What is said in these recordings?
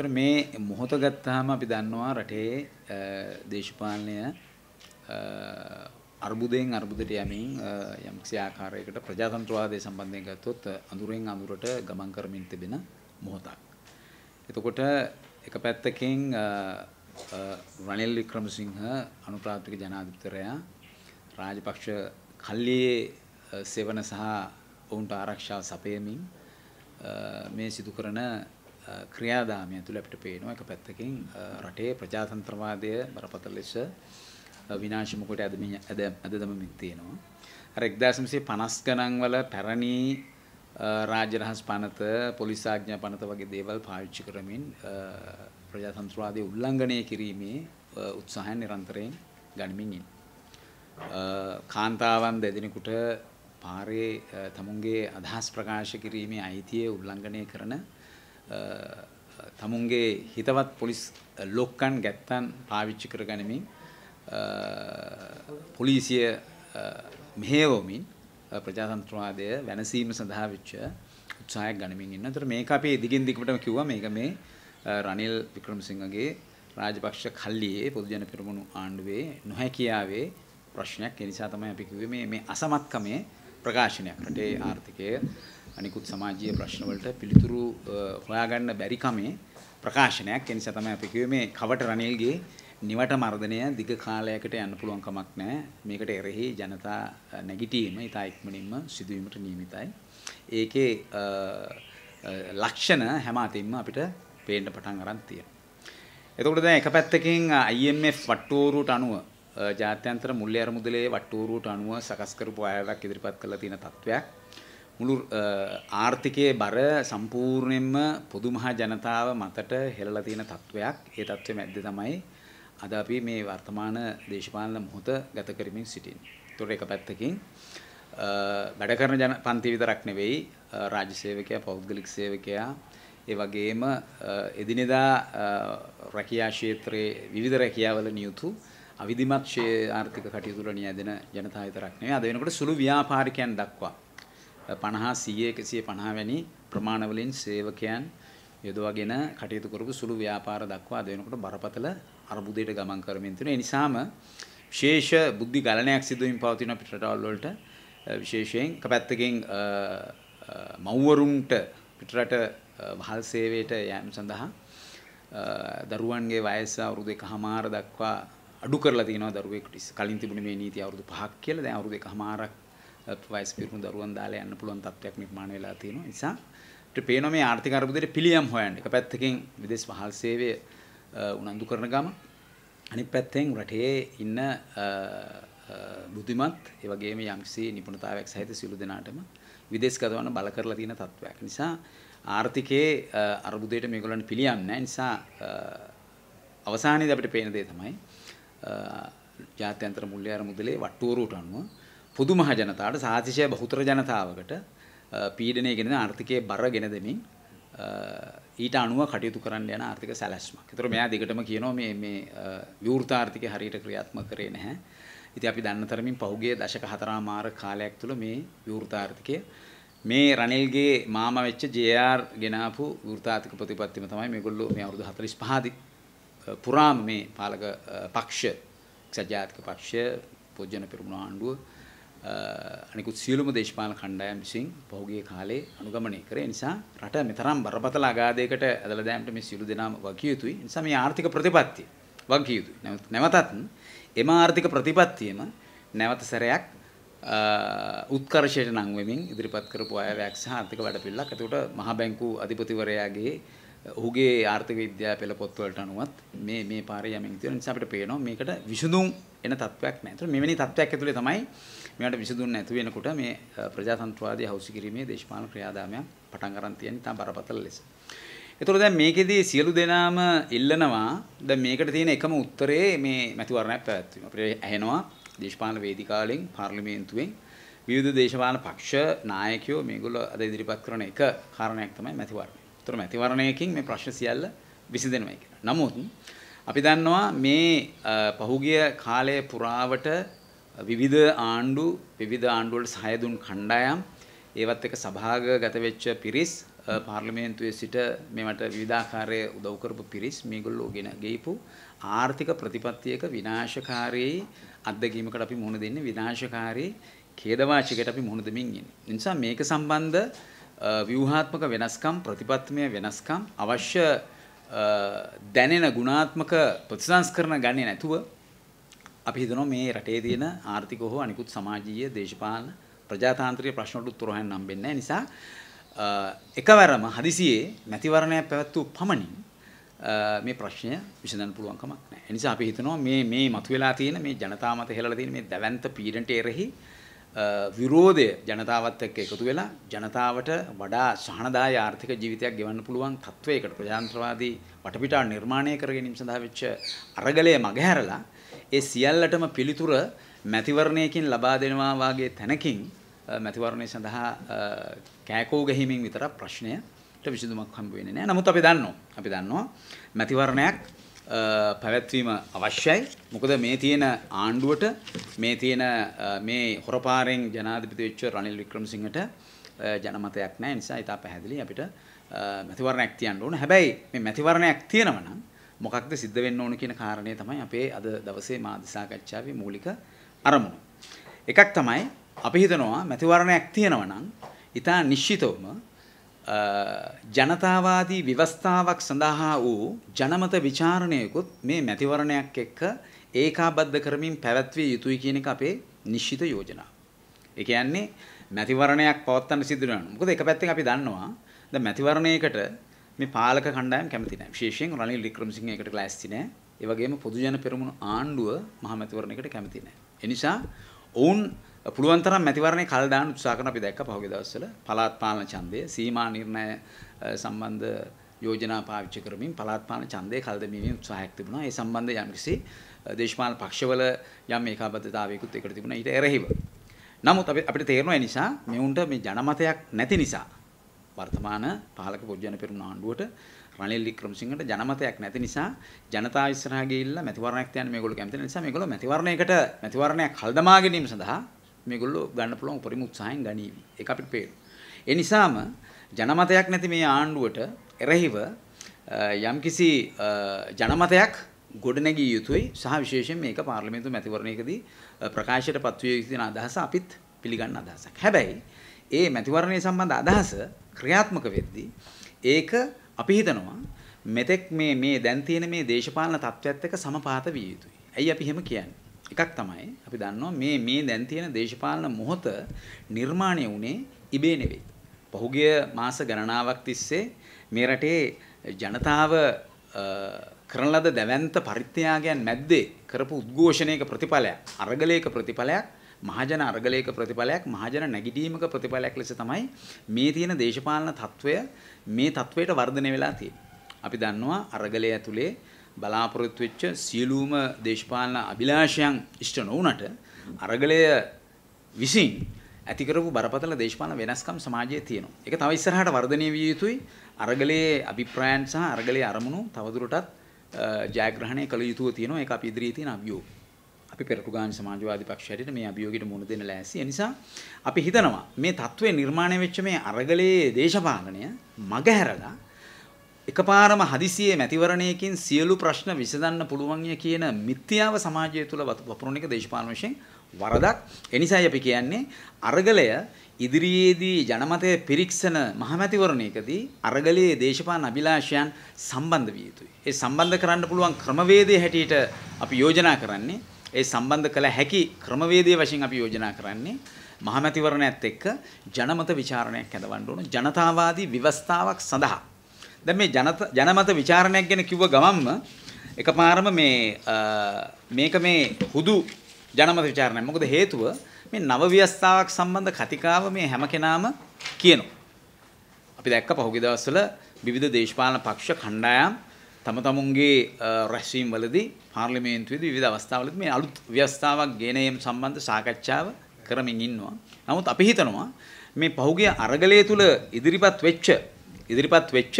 ඒතර මේ මොහොත ගත්තාම අපි දන්නවා රටේ දේශපාලනය අර්බුදයෙන් අර්බුදයට යමින් යම්කිසි ආකාරයකට ප්‍රජාතන්ත්‍රවාදය සම්බන්ධයෙන් ගත්තොත් අඳුරෙන් අඳුරට ගමන් කරමින් තිබෙන මොහොතක්. එතකොට එක පැත්තකින් රනිල් වික්‍රමසිංහ අනුප්‍රාථමික ජනාධිපතිවරයා රාජපක්ෂ කල්ලියේ සෙවන සහ ඔවුන්ට ආරක්ෂාව සපයමින් මේ සිදු කරන ක්‍රියාදාමය තුළ අපිට පේනවා එක පැත්තකින් රටේ ප්‍රජාතන්ත්‍රවාදය බරපතල ලෙස විනාශමකොට ඇදම ඇද ඇද දමමින් තියෙනවා. අර එක්දාසමසේ පනස් ගණන්වල පැරණි රාජරහස් පනත පොලිසාඥ පනත වගේ දේවල් පාවිච්චි කරමින් ප්‍රජාතන්ත්‍රවාදය උල්ලංඝනය කිරීමේ උත්සාහයන් නිරන්තරයෙන් ගනිමින් ඉන්න. කාන්තාවන් දෙදෙනෙකුට පාරේ තමුන්ගේ අදහස් ප්‍රකාශ කිරීමේ අයිතිය උල්ලංඝනය කරන තමුන්ගේ හිතවත් පොලිස් ලොක්කන් ගැත්තන් පාවිච්චි කරගනිමින් පොලිසිය මෙහෙවමින් ප්‍රජාතන්ත්‍රවාදය වෙනසීම සඳහා විච්ච උත්සාහයක් ගනිමින් ඉන්න. ඒතර මේක අපි දිගින් දිගටම කිව්වා මේක මේ රනිල් වික්‍රමසිංහගේ රාජපක්ෂ කල්ලියේ පොදුජන පෙරමුණු ආණ්ඩුවේ නොහැකියාවේ ප්‍රශ්නයක්. ඒ නිසා තමයි අපි කිව්වේ මේ මේ අසමත්කමේ ප්‍රකාශනයක්. රටේ ආර්ථිකය අනිකුත් සමාජීය ප්‍රශ්න වලට පිළිතුරු හොයාගන්න බැරි කමේ ප්‍රකාශනයක්. ඒ නිසා තමයි අපි කිව්වේ මේ කවට රනිල්ගේ නිවට මර්ධනය දිග කාලයකට යන්න පුළුවන් කමක් නැහැ. මේකට එරෙහි ජනතා නැගිටීම ඉතා ඉක්මනින්ම සිදුවීමට නියමිතයි. ඒකේ ලක්ෂණ හැම අතින්ම අපිට පේන්න පටන් අරන් තියෙනවා. එතකොට දැන් එක පැත්තකින් IMF වට්ටෝරුවට අනුව ජාත්‍යන්තර මුල්‍ය අරමුදලේ වට්ටෝරුවට අනුව සකස් කරපු අයලක් ඉදිරිපත් කරලා තියෙන තත්වයක් මුළු ආර්ථිකයේ බර සම්පූර්ණයෙන්ම පොදු මහා ජනතාව මතට හෙළලා තියෙන තත්වයක්. ඒ තත්ත්වෙ මැද්දේ තමයි අද අපි මේ වර්තමාන දේශපාලන මොහොත ගත කරමින් සිටින්නේ. ඒතොර එක පැත්තකින් වැඩ කරන ජන පන්ති විතරක් නෙවෙයි රාජ්‍ය සේවකයා, පෞද්ගලික සේවකයා, ඒ වගේම එදිනෙදා රැකියා ක්ෂේත්‍රයේ විවිධ රැකියාවල නියුතු අවිධිමත් ආර්ථික කටයුතු වල නියැදෙන ජනතාව විතරක් නෙවෙයි අද වෙනකොට සුළු ව්‍යාපාරිකයන් දක්වා 50 100 150 වැනි ප්‍රමාණවලින් සේවකයන් යොදවාගෙන කටයුතු කරපු සුළු ව්‍යාපාර දක්වා අද වෙනකොට බරපතල අර්බුදයට ගමන් කරමින් තිබෙනවා. ඒ නිසාම විශේෂ බුද්ධි ගලණයක් සිදු වීම පවතින අපේ රටවල් වලට විශේෂයෙන් කපැත්තකින් මව්වරුන්ට පිටරට වහල් සේවයට යෑම සඳහා දරුවන්ගේ වයස අවුරුදු 1මාර දක්වා අඩු කරලා තිනවා දරුවෙකුට කලින් තිබුණේ මේ නීතිය අවුරුදු 5ක් කියලා දැන් අවුරුදු 1මාරක් වයිස් පිරුණු දරුවන් දාලා යන්න පුළුවන් තත්ත්වයක් නිර්මාණය වෙලා තියෙනවා. නිසා අපිට පේනවා මේ ආර්ථික අර්බුදයට පිළියම් හොයන්න. එක පැත්තකින් විදේශ වහල් සේවය උනන්දු කරන ගම අනිත් පැත්තෙන් රටේ ඉන්න බුද්ධිමත් ඒ වගේම යම්කිසි නිපුණතාවයක් සහිත සියලු දෙනාටම විදේශගත වන බල කරලා තියෙන තත්ත්වයක්. නිසා ආර්ථිකයේ අර්බුදයට මේගොල්ලන් පිළියම් නැහැ. නිසා අවසානයේදී අපිට පේන දේ තමයි ජාත්‍යන්තර මුල්‍ය අර මුදලේ වට්ටුවරුවට අනුව පොදු මහ ජනතාවට සාතිශය බහුතර ජනතාවකට පීඩනය ගෙන ආර්ථිකයේ බර ගෙන දෙමින් ඊට අනුව කටයුතු කරන්න යන ආර්ථික සැලැස්මක්. ඒතර මෙයා දිගටම කියනවා මේ මේ විවෘතාර්ථිකය හරියට ක්‍රියාත්මක කරේ නැහැ. ඉතින් අපි දන්න තරමින් පහුගිය දශක හතරමාර කාලයක් තුළ මේ විවෘතාර්ථිකය මේ රනිල්ගේ මාම වෙච්ච JR ගෙනාපු වෘතාතික ප්‍රතිපත්තිම තමයි මේගොල්ලෝ මේ අවුරුදු 45 දි පුරාම මේ පාලක පක්ෂ සජාතික පක්ෂය පොජන පෙරමුණ ආණ්ඩුව අනිකුත් සියලුම දේශපාලන කණ්ඩායම් විසින් පහුගිය කාලේ අනුගමනය කරේ. නිසා රට මෙතරම් බරපතල අගාධයකට ඇදලා දැමීමට මේ සියලු දෙනාම වගිය යුතුයි. නිසා මේ ආර්ථික ප්‍රතිපත්තිය වගිය යුතුයි. නැවතත් එම ආර්ථික ප්‍රතිපත්තියම නැවත සැරයක් උත්කර්ෂයට නම් වෙමින් ඉදිරිපත් කරපු අයවැයක් සහ ආර්ථික වැඩපිළිවෙලක්. එතකොට මහා බැංකු අධිපතිවරයාගේ ඔහුගේ ආර්ථික විද්‍යා පෙළ පොත්වලට අනුවත් මේ මේ පාරේ යමින් තියෙන නිසා අපිට පේනවා මේකට විසඳුම් එන තත්වයක් නැහැ. ඒතර මෙවැනි තත්වයක් ඇතුලේ තමයි මෙයාට විසඳුම් නැති වෙනකොට මේ ප්‍රජාතන්ත්‍රවාදී හවුස් කිරීමේ දේශපාලන ක්‍රියාදාමයන් පටන් ගන්න තියෙන ඉතාම බරපතල ලෙස. ඒතර දැන් මේකෙදී සියලු දෙනාම ඉල්ලනවා දැන් මේකට තියෙන එකම උත්තරේ මේ මැතිවරණයක් පැවැත්වීම. අපිට ඇහෙනවා දේශපාලන වේදිකාවෙන් පාර්ලිමේන්තුවෙන් විවිධ දේශපාලන පක්ෂ නායකයෝ මේගොල්ලෝ අද ඉදිරිපත් කරන එක කාරණයක් තමයි මැතිවරණ. උතුර මැතිවරණයකින් මේ ප්‍රශ්න සියල්ල විසඳෙනවා කියලා. නමුත් අපි දන්නවා මේ පහුගිය කාලයේ පුරාවට විවිධ ආණ්ඩු විවිධ ආණ්ඩුවල සහය දුන් කණ්ඩායම් ඒවත් එක්ක සභාගත වෙච්ච පිරිස් පාර්ලිමේන්තුවේ සිට මේවට විවිධාකාරයේ උදව් කරපු පිරිස් මේගොල්ලෝ ගෙන ගේපු ආර්ථික ප්‍රතිපත්තියක විනාශකාරී අත්දැකීමකට අපි මුහුණ දෙන්නේ විනාශකාරී ඛේදවාචකයට අපි මුහුණ දෙමින් ඉන්නේ. නිසා මේක සම්බන්ධ ව්‍යවහාත්මක වෙනස්කම් ප්‍රතිපත්මය වෙනස්කම් අවශ්‍ය දැනෙන ගුණාත්මක ප්‍රතිසංස්කරණ ගන්නේ නැතුව අපි හිතනවා මේ රටේ තියෙන ආර්ථික හෝ අනිකුත් සමාජීය දේශපාලන ප්‍රජාතාන්ත්‍රික ප්‍රශ්නවලට උත්තර හොයන්න හම්බෙන්නේ නැහැ නිසා එකවරම හදිසියේ මැතිවරණයක් පැවැත්වූ පමණින් මේ ප්‍රශ්නය විසඳන්න පුළුවන් කමක් නැහැ. ඒ නිසා අපි හිතනවා මේ මේ මතුවලා තියෙන මේ ජනතා මත හෙළලා තියෙන මේ දැවැන්ත පීඩනට එරෙහි විරෝධය ජනතාවත් එක්ක එකතු වෙලා ජනතාවට වඩා සහනදාය ආර්ථික ජීවිතයක් ගෙවන්න පුළුවන් තත්වයකට ප්‍රජාතන්ත්‍රවාදී වටපිටාව නිර්මාණය කර ගැනීම සඳහා වෙච්ච අරගලය මගහැරලා ඒ සියල්ලටම පිළිතුර මැතිවරණයකින් ලබා දෙනවා වාගේ තැනකින් මැතිවරණය සඳහා කෑකෝ ගැහිමින් විතර ප්‍රශ්නයට විසඳුමක් හම්බ වෙන්නේ නැහැ. නමුත් අපි දන්නවා. අපි දන්නවා මැතිවරණයක් පැවැත්වීම අවශ්‍යයි. මොකද මේ තියෙන ආණ්ඩුවට මේ තියෙන මේ හොරපාරෙන් ජනාධිපති වෙච්ච රනිල් වික්‍රමසිංහට ජනමතයක් නැහැ. නිසා ඊට පැහැදිලි අපිට මැතිවරණයක් තියන්න ඕන. හැබැයි මේ මැතිවරණයක් තියෙනවා නම් මොකක්ද සිද්ධ වෙන්න ඕන කියන කාරණේ තමයි අපේ අද දවසේ මාධ්‍ය සාකච්ඡාවේ මූලික අරමුණ. එකක් තමයි අපි හිතනවා මැතිවරණයක් තියෙනවා නම් ඊට නිශ්චිතවම ජනතාවාදී ව්‍යවස්ථාවක් සඳහා වූ ජනමත ਵਿਚාරණයකුත් මේ මැතිවරණයක් එක්ක ඒකාබද්ධ කරමින් පැවැත්විය යුතුයි කියන එක අපේ නිශ්චිත යෝජනාව. ඒ කියන්නේ මැතිවරණයක් පවත්වන්න සිදු වෙනවා. මොකද එක පැත්තෙන් අපි දන්නවා දැන් මැතිවරණයකට මේ පාලක කණ්ඩායම කැමති නැහැ. විශේෂයෙන් රනිල් වික්‍රමසිංහ එකට ලෑස්ති නැහැ. ඒ වගේම පොදු ජන පෙරමුණු ආණ්ඩුව මහා මැතිවරණයකට කැමති නැහැ. ඒ නිසා ඔවුන් පුළුවන් තරම් මැතිවරණේ කල් දාන්න උත්සාහ කරන අපි දැක්ක පහුගිය දවස්වල පළාත් පාලන ඡන්දය සීමා නිර්ණය සම්බන්ධ යෝජනා පාවිච්චි කරමින් පළාත් පාලන ඡන්දය කල් දැමීමේ උත්සාහයක් තිබුණා. ඒ සම්බන්ධ යම්කිසි දේශපාලන පක්ෂවල යම් ඒකාබද්ධතාවයකුත් ඒකට තිබුණා ඊට එරෙහිව. නමුත් අපිට තේරෙනවා ඒ නිසා මෙවුන්ට මේ ජනමතයක් නැති නිසා වර්තමාන පාලක පොජ්ජන පෙරමුණ ආණ්ඩුවට රනිල් වික්‍රමසිංහට ජනමතයක් නැති නිසා ජනතාව ඉස්සරහා ගිහිල්ලා මැතිවරණයක් තියන්න මේගොල්ලෝ කැමති නැහැ නිසා මේගොල්ලෝ මැතිවරණයකට මැතිවරණයක් හල්දමා ගැනීම සඳහා මේගොල්ලෝ ගන්න පුළුවන් උපරිම උත්සාහයෙන් ගනීවි. ඒක අපිට පේනවා. ඒ නිසාම ජනමතයක් නැති මේ ආණ්ඩුවට එරෙහිව යම්කිසි ජනමතයක් ගොඩනැගිය යුතුයි සහ විශේෂයෙන් මේක පාර්ලිමේන්තු මැතිවරණයකදී ප්‍රකාශයට පත්විය යුතු වෙන අදහස අපිත් පිළිගන්න අදහසක්. හැබැයි ඒ මැතිවරණය සම්බන්ධ අදහස ක්‍රියාත්මක වෙද්දී ඒක අපි හිතනවා මෙතෙක් මේ මේ දැන් තියෙන මේ දේශපාලන තත්ත්වයත් එක්ක සමපාත විය යුතුයි. ඇයි අපි එහෙම කියන්නේ? එකක් තමයි අපි දන්නවා මේ මේ දැන් තියෙන දේශපාලන මොහොත නිර්මාණය වුණේ ඉබේ නෙවෙයි. පහුගිය මාස ගණනාවක් තිස්සේ මේ රටේ ජනතාව කරන ලද දැවැන්ත පරිත්‍යාගයන් මැද්දේ කරපු උද්ඝෝෂණයක ප්‍රතිඵලයක් අරගලයක ප්‍රතිඵලයක් මහජන අරගලයක ප්‍රතිඵලයක් මහජන නැගිටීමක ප්‍රතිඵලයක් ලෙස තමයි මේ තියෙන දේශපාලන తত্ত্বය මේ తত্ত্বයට වර්ධනය වෙලා තියෙන්නේ. අපි දන්නවා අරගලය ඇතුලේ බලාපොරොත්තු වෙච්ච සියලුම දේශපාලන අභිලාෂයන් ඉෂ්ට නොවුනට අරගලය විසින් ඇති කරපු බරපතල දේශපාලන වෙනස්කම් සමාජයේ තියෙනවා. ඒක තව ඉස්සරහට වර්ධනය විය යුතුයි. අරගලයේ අභිප්‍රායන් සහ අරගලයේ අරමුණු තවදුරටත් ජයග්‍රහණය කළ යුතුව තියෙනවා. ඒක අපි ඉදිරියේ තියෙන අභියෝග. අපි පෙරටුගාමි සමාජවාදී පක්ෂයට මේ අභියෝගයට මුහුණ දෙන්න ලෑස්ති. ඒ නිසා අපි හිතනවා මේ තත්ත්වයේ නිර්මාණය වෙච්ච මේ අරගලයේ දේශපාලනය මගහැරලා එකපාරම හදිසියේ මැතිවරණයකින් සියලු ප්‍රශ්න විසඳන්න පුළුවන් කියන මිත්‍යාව සමාජය තුළ වපුරන එක දේශපාලන වශයෙන් වරදක්. එනිසායි අපි කියන්නේ අරගලය ඉදිරියේදී ජනමතය පිරික්සන මහමැතිවරණයකදී අරගලයේ දේශපාලන අභිලාෂයන් සම්බන්ධ විය යුතුයි. ඒ සම්බන්ධ කරන්න පුළුවන් ක්‍රමවේදයේ හැටියට අපි යෝජනා කරන්නේ ඒ සම්බන්ධ කළ හැකි ක්‍රමවේදයේ වශයෙන් අපි යෝජනා කරන්නේ මහමැතිවරණයත් එක්ක ජනමත ਵਿਚාරණයක් ඇඳවන්න ඕන ජනතාවාදී ව්‍යවස්ථාවක් සඳහා දැන් මේ ජනමත ਵਿਚාරණයක් ගැන කිව්ව ගමන්ම එකපාරම මේ මේක මේ හුදු ජනමත ਵਿਚාරණයක්. මොකද හේතුව මේ නව ව්‍යවස්ථාවක් සම්බන්ධ කතිකාව මේ හැම කෙනාම කියනවා. අපි දැක්ක පහුගිය දවස්වල විවිධ දේශපාලන පක්ෂ කණ්ඩායම් තම තමුන්ගේ රැස්වීම් වලදී පාර්ලිමේන්තුවේදී විවිධ අවස්ථාවලදී මේ අලුත් ව්‍යවස්ථාවක් ගෙන යාම සම්බන්ධ සාකච්ඡාව කරමින් ඉන්නවා. නමුත් අපි හිතනවා මේ පහුගිය අරගලය තුල ඉදිරිපත් වෙච්ච ඉදිරිපත් වෙච්ච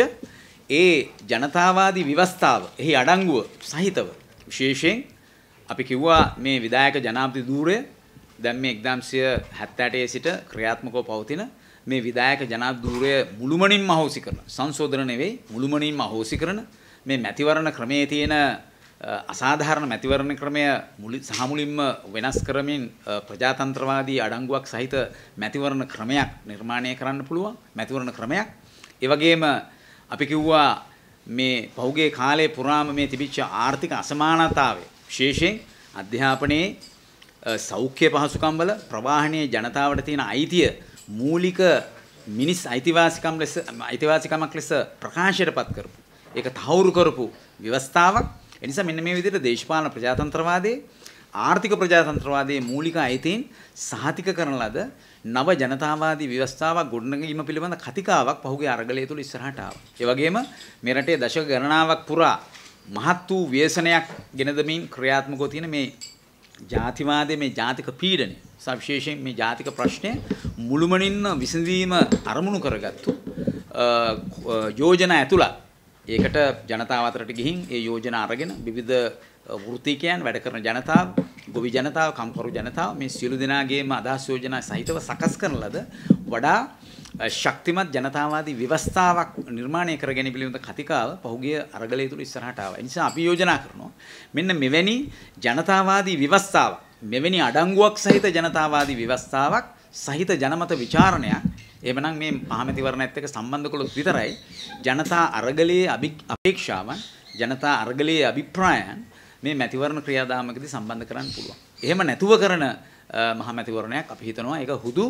ඒ ජනතාවාදී විවස්ථාව එහි අඩංගුව සහිතව විශේෂයෙන් අපි කිව්වා මේ විදායක ජනාධිපති ධූරය දැන් මේ 1978 සිට ක්‍රියාත්මකව පවතින මේ විදායක ජනාධිපති ධූරය මුළුමනින්ම අහෝසි කරන සංශෝධන නෙවෙයි මුළුමනින්ම අහෝසි කරන මේ මැතිවරණ ක්‍රමයේ තියෙන අසාධාරණ මැතිවරණ ක්‍රමය සහමුලින්ම වෙනස් කරමින් ප්‍රජාතන්ත්‍රවාදී අඩංගුවක් සහිත මැතිවරණ ක්‍රමයක් නිර්මාණය කරන්න පුළුවන් මැතිවරණ ක්‍රමයක් ඒවගේම අපි කිව්වා මේ පහුගේ කාලේ පුරාම මේ තිබිච්ච ආර්ථික අසමානතාවය විශේෂයෙන් අධ්‍යාපනයේ සෞඛ්‍ය පහසුකම් වල ප්‍රවාහනීය ජනතාවට තියෙන අයිතිය මූලික මිනිස් අයිතිවාසිකම් ලෙස අයිතිවාසිකමක් ලෙස ප්‍රකාශයටපත් කරපු ඒක තහවුරු කරපු ව්‍යවස්ථාවක් එනිසා මෙන්න මේ විදිහට දේශපාලන ප්‍රජාතන්ත්‍රවාදයේ ආර්ථික ප්‍රජාතන්ත්‍රවාදයේ මූලික අයිතීන් සහතික කරන ලද නව ජනතාවාදී ව්‍යවස්ථාවක් ගොඩනැගීම පිළිබඳ කතිකාවක් පහුගිය අරගලය තුළ ඉස්සරහට ආවා. ඒ වගේම මේ රටේ දශක ගණනාවක් පුරා මහත් වූ ව්‍යසනයක් ගෙනදමින් ක්‍රියාත්මකව තියෙන මේ ජාතිවාදයේ මේ ජාතික පීඩනය සවිශේෂයෙන් මේ ජාතික ප්‍රශ්නය මුළුමනින්ම විසඳීම අරමුණු කරගත්තු යෝජනා ඇතුළත් ඒකට ජනතාව අතරට ගිහින් ඒ යෝජනා අරගෙන විවිධ වෘත්තිකයන් වැඩ කරන ජනතාව, ගොවි ජනතාව, කම්කරු ජනතාව මේ සියලු දෙනාගේම අදහස් යෝජනා සහිතව සකස් කරන ලද වඩා ශක්තිමත් ජනතාවාදී ව්‍යවස්ථාවක් නිර්මාණය කර ගැනීම පිළිබඳ කතිකාව පහුගිය අරගලය තුළ ඉස්සරහට ආවා. ඒ නිසා අපි යෝජනා කරනවා මෙන්න මෙවැනි ජනතාවාදී ව්‍යවස්ථාවක්, මෙවැනි අඩංගුවක් සහිත ජනතාවාදී ව්‍යවස්ථාවක් සහිත ජනමත ਵਿਚාරණයක් එමනම් මේ මහමැතිවරණයත් එක්ක සම්බන්ධ කළොත් විතරයි ජනතා අරගලයේ අපේක්ෂාවන් ජනතා අරගලයේ අභිප්‍රායන් මේ මැතිවරණ ක්‍රියාදාමකදී සම්බන්ධ කරන්න පුළුවන්. එහෙම නැතුව කරන මහා මැතිවරණයක් අපි හිතනවා ඒක හුදු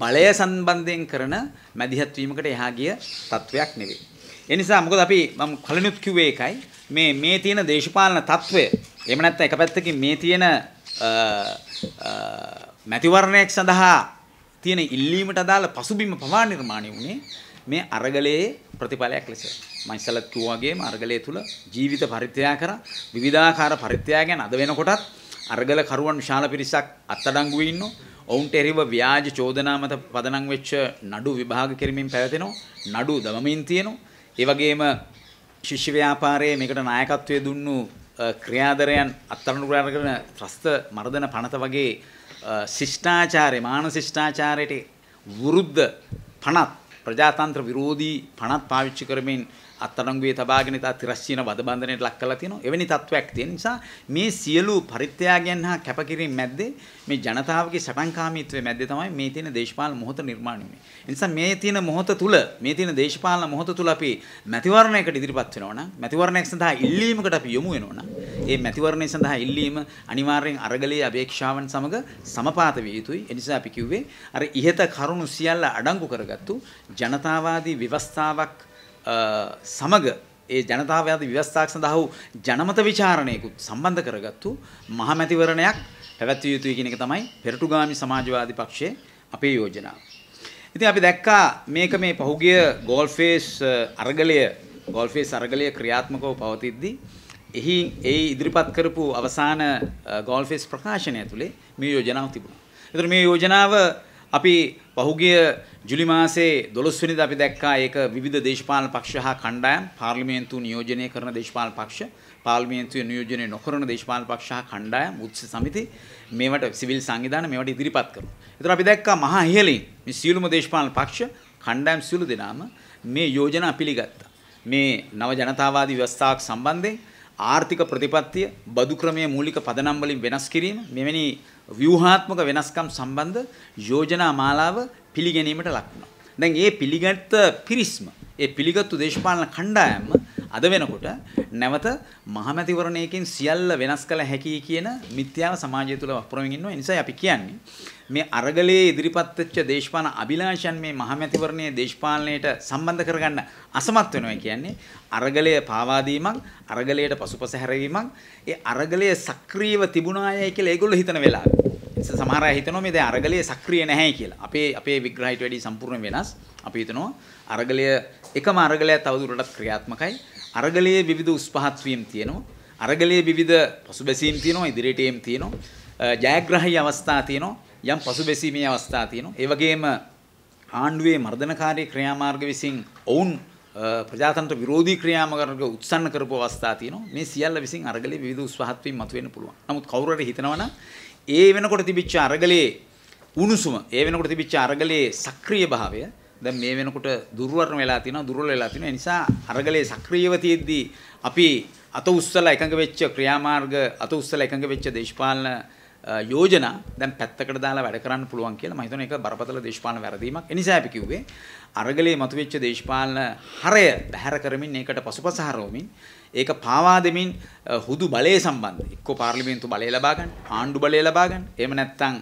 බලය සම්බන්ධයෙන් කරන මැදිහත් වීමකට එහා ගිය තත්වයක් නෙවෙයි. ඒ නිසා මොකද අපි මම කලිනුත් කිව්වේ එකයි මේ මේ තියෙන දේශපාලන తত্ত্বය එහෙම නැත්නම් එක පැත්තකින් මේ තියෙන මැතිවරණයක් සඳහා තියෙන ඉල්ලීමට අදාළ පසුබිම පවා නිර්මාණය වුණේ මේ අරගලයේ ප්‍රතිඵලයක් ලෙස මම ඉස්සලත් කිව්වා වගේම අරගලය තුල ජීවිත පරිත්‍යාග කර විවිධාකාර පරිත්‍යාග ගැන අද වෙනකොටත් අරගල කරුවන් විශාල පිරිසක් අත්අඩංගුවේ ඉන්නෝ ඔවුන්ට එරෙහිව ව්‍යාජ චෝදනා මත පදනම් වෙච්ච නඩු විභාග කිරීමෙන් පැවතෙනවා නඩු දමමින් තියෙනවා ඒ වගේම ශිෂ්‍ය ව්‍යාපාරයේ මේකට නායකත්වයේ දුන්නු ක්‍රියාදරයන් අත්අඩංගුවට කරන ත්‍රස්ත මර්ධන පනත වගේ ශිෂ්ටාචාරය මානසිෂ්ටාචාරයට විරුද්ධ පනත් ප්‍රජාතන්ත්‍ර විරෝධී පණත් පාවිච්චි කරමින් අත්අඩංගුවේ තබාගෙන තා තිරස්චීන වදබන්ධනයට ලක් කරලා තියෙනවා. එවැනි තත්වයක් තියෙන නිසා මේ සියලු පරිත්‍යාගයන් හා කැපකිරීම මැද්දේ මේ ජනතාවගේ සටන්කාමීත්වයේ මැද්දේ තමයි මේ තියෙන දේශපාලන මොහොත නිර්මාණය වෙන්නේ. ඒ නිසා මේ තියෙන මොහොත තුල මේ තියෙන දේශපාලන මොහොත තුල අපි මැතිවරණයකට ඉදිරිපත් වෙනවා නම් මැතිවරණයක් සඳහා ඉල්ලීමකට අපි යොමු වෙනවා නම් ඒ මැතිවරණය සඳහා ඉල්ලීම අනිවාර්යෙන් අරගලයේ අපේක්ෂාවන් සමග සමපාත විය යුතුයි. ඒ නිසා අපි කිව්වේ අර ඉහත කරුණු සියල්ල අඩංගු කරගත්තු ජනතාවාදී ව්‍යවස්ථාවක් සමග ඒ ජනතාවවාදී ව්‍යවස්ථාවක් සඳහා වූ ජනමත ਵਿਚාරණයකුත් සම්බන්ධ කරගත්තු මහමැතිවරණයක් පැවැත්විය යුතුයි කියන එක තමයි පෙරටුගාමි සමාජවාදී පක්ෂයේ අපේ යෝජනාව. ඉතින් අපි දැක්කා මේක මේ පහුගිය ගෝල්ෆේස් අරගලය ගෝල්ෆේස් අරගලය ක්‍රියාත්මකව පවතිද්දී එහි ඒ ඉදිරිපත් කරපු අවසාන ගෝල්ෆෙස් ප්‍රකාශනය ඇතුලේ මේ යෝජනාව තිබුණා. ඒතර මේ යෝජනාව අපි පහුගිය ජුලි මාසේ 12 වෙනිදා අපි දැක්කා ඒක විවිධ දේශපාලන පක්ෂ හා කණ්ඩායම් පාර්ලිමේන්තුව නියෝජනය කරන දේශපාලන පක්ෂ පාර්ලිමේන්තුවේ නියෝජනය නොකරන දේශපාලන පක්ෂ හා කණ්ඩායම් උත්සව සමිති මේවට සිවිල් සංවිධාන මේවට ඉදිරිපත් කරනවා. ඒතර අපි දැක්කා මහා ඉහළින් මේ සියලුම දේශපාලන පක්ෂ කණ්ඩායම් සියලු දෙනාම මේ යෝජනා පිළිගත්තා. මේ නව ජනතාවාදී ව්‍යවස්ථාවක් සම්බන්ධයෙන් ආර්ථික ප්‍රතිපත්තිය බදු ක්‍රමයේ මූලික පදනම් වලින් වෙනස් කිරීම මෙවැනි ව්‍යුහාත්මක වෙනස්කම් සම්බන්ධ යෝජනා මාලාව පිළිගැනීමට ලක් වෙනවා. දැන් මේ පිළිගත් පිරිස්ම, මේ පිළිගත්තු දේශපාලන කණ්ඩායම අද වෙනකොට නැවත මහමැතිවරණයකින් සියල්ල වෙනස් කළ හැකි කියන මිත්‍යාව සමාජය තුළ වපුරමින් ඉන්නවා. නිසා අපි කියන්නේ මේ අරගලයේ ඉදිරිපත් වෙච්ච දේශපාලන අභිලාෂයන් මේ මහමැතිවරණයේ දේශපාලනයට සම්බන්ධ කරගන්න අසමත් වෙනවා කියන්නේ අරගලය පාවා දීමක් අරගලයට පසුපස හැරවීමක් ඒ අරගලය සක්‍රීයව තිබුණායයි කියලා ඒගොල්ලෝ හිතන වෙලාවේ සමහර අය හිතනවා මේ දැන් අරගලය සක්‍රිය නැහැ කියලා. අපේ අපේ විග්‍රහයට වැඩිය සම්පූර්ණ වෙනස්. අපි හිතනවා අරගලය එකම අරගලයක් තවදුරටත් ක්‍රියාත්මකයි. අරගලයේ විවිධ උස්පහත් වීම් තියෙනවා. අරගලයේ විවිධ පසුබැසීම් තියෙනවා, ඉදිරියට එම් තියෙනවා. ජයග්‍රහී අවස්ථා තියෙනවා, යම් පසුබැසීමේ අවස්ථා තියෙනවා. ඒ වගේම ආණ්ඩුවේ මර්ධනකාරී ක්‍රියාමාර්ග විසින් ඔවුන් ප්‍රජාතන්ත්‍ර විරෝධී ක්‍රියාමාර්ග උත්සන්න කරපු අවස්ථා තියෙනවා. මේ සියල්ල විසින් අරගලයේ විවිධ උස්පහත් වීම් මතුවෙන්න පුළුවන්. නමුත් කවුරු හරි හිතනවනම් ඒ වෙනකොට තිබිච්ච අරගලයේ උණුසුම ඒ වෙනකොට තිබිච්ච අරගලයේ සක්‍රීය භාවය දැන් මේ වෙනකොට දුර්වර්ණ වෙලා තියෙනවා දුර්වල වෙලා තියෙනවා ඒ නිසා අරගලයේ සක්‍රීයව තියෙද්දී අපි අත උස්සලා එකඟ වෙච්ච ක්‍රියාමාර්ග අත උස්සලා එකඟ වෙච්ච දේශපාලන යෝජනා දැන් පැත්තකට දාලා වැඩ කරන්න පුළුවන් කියලා මම හිතනවා ඒක බරපතල දේශපාලන වැරදීමක්. ඒ නිසා අපි කිව්වේ අරගලයේ මතුවෙච්ච දේශපාලන හරය බැහැර කරමින් ඒකට පසුපස හරවමින් ඒක පාවා දෙමින් හුදු බලය සම්බන්ධ එක්ක පාර්ලිමේන්තු බලය ලබා ගන්න, ආණ්ඩු බලය ලබා ගන්න. එහෙම නැත්නම්